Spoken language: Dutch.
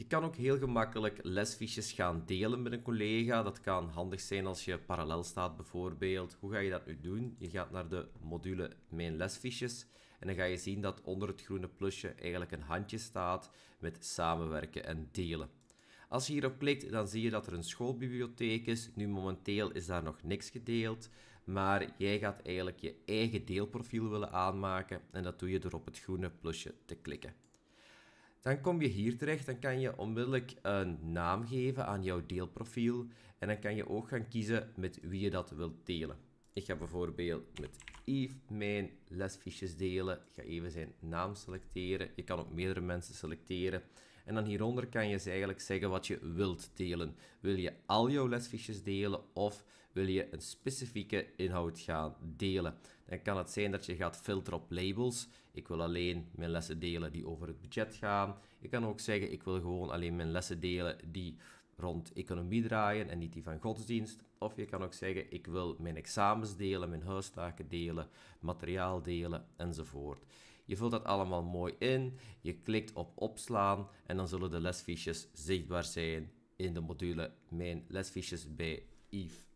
Je kan ook heel gemakkelijk lesfiches gaan delen met een collega. Dat kan handig zijn als je parallel staat bijvoorbeeld. Hoe ga je dat nu doen? Je gaat naar de module Mijn lesfiches en dan ga je zien dat onder het groene plusje eigenlijk een handje staat met samenwerken en delen. Als je hierop klikt, dan zie je dat er een schoolbibliotheek is. Nu momenteel is daar nog niks gedeeld, maar jij gaat eigenlijk je eigen deelprofiel willen aanmaken en dat doe je door op het groene plusje te klikken. Dan kom je hier terecht, dan kan je onmiddellijk een naam geven aan jouw deelprofiel en dan kan je ook gaan kiezen met wie je dat wilt delen. Ik ga bijvoorbeeld met Yves mijn lesfiches delen. Ik ga even zijn naam selecteren. Je kan ook meerdere mensen selecteren. En dan hieronder kan je dus eigenlijk zeggen wat je wilt delen. Wil je al jouw lesfiches delen of wil je een specifieke inhoud gaan delen? Dan kan het zijn dat je gaat filteren op labels. Ik wil alleen mijn lessen delen die over het budget gaan. Je kan ook zeggen ik wil gewoon alleen mijn lessen delen die rond economie draaien en niet die van godsdienst. Of je kan ook zeggen, ik wil mijn examens delen, mijn huistaken delen, materiaal delen enzovoort. Je vult dat allemaal mooi in, je klikt op opslaan en dan zullen de lesfiches zichtbaar zijn in de module Mijn lesfiches bij Yves